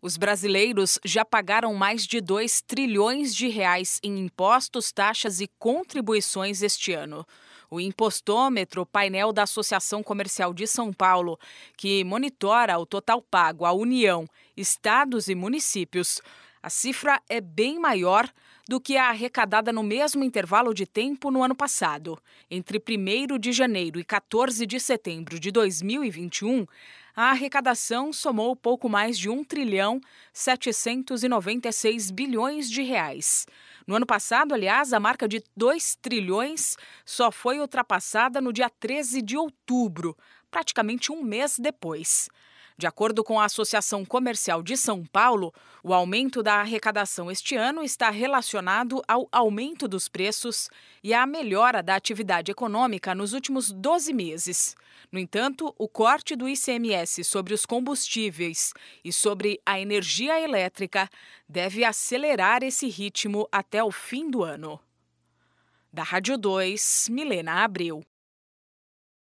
Os brasileiros já pagaram mais de 2 trilhões de reais em impostos, taxas e contribuições este ano. O impostômetro, painel da Associação Comercial de São Paulo, que monitora o total pago à União, estados e municípios, a cifra é bem maior do que a arrecadada no mesmo intervalo de tempo no ano passado. Entre 1 de janeiro e 14 de setembro de 2021, a arrecadação somou pouco mais de 1 trilhão 796 bilhões de reais. No ano passado, aliás, a marca de 2 trilhões só foi ultrapassada no dia 13 de outubro, praticamente um mês depois. De acordo com a Associação Comercial de São Paulo, o aumento da arrecadação este ano está relacionado ao aumento dos preços e à melhora da atividade econômica nos últimos 12 meses. No entanto, o corte do ICMS sobre os combustíveis e sobre a energia elétrica deve acelerar esse ritmo até o fim do ano. Da Rádio 2, Milena Abreu.